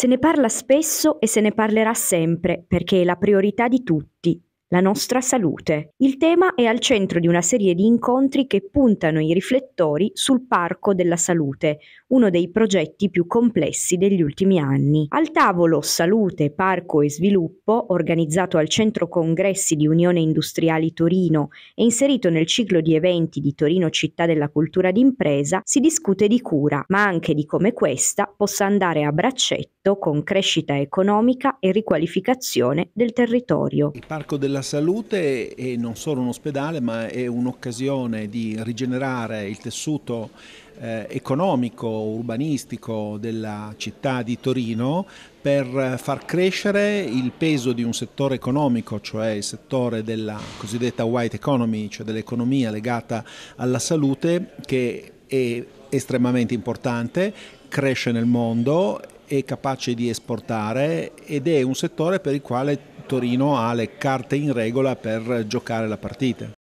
Se ne parla spesso e se ne parlerà sempre perché è la priorità di tutti la nostra salute. Il tema è al centro di una serie di incontri che puntano i riflettori sul Parco della Salute, uno dei progetti più complessi degli ultimi anni. Al tavolo Salute, Parco e Sviluppo, organizzato al Centro Congressi di Unione Industriali Torino e inserito nel ciclo di eventi di Torino Città della Cultura d'Impresa, si discute di cura, ma anche di come questa possa andare a braccetto con crescita economica e riqualificazione del territorio. Il Parco della la salute è non solo un ospedale ma è un'occasione di rigenerare il tessuto eh, economico, urbanistico della città di Torino per far crescere il peso di un settore economico, cioè il settore della cosiddetta white economy, cioè dell'economia legata alla salute che è estremamente importante, cresce nel mondo, è capace di esportare ed è un settore per il quale Torino ha le carte in regola per giocare la partita.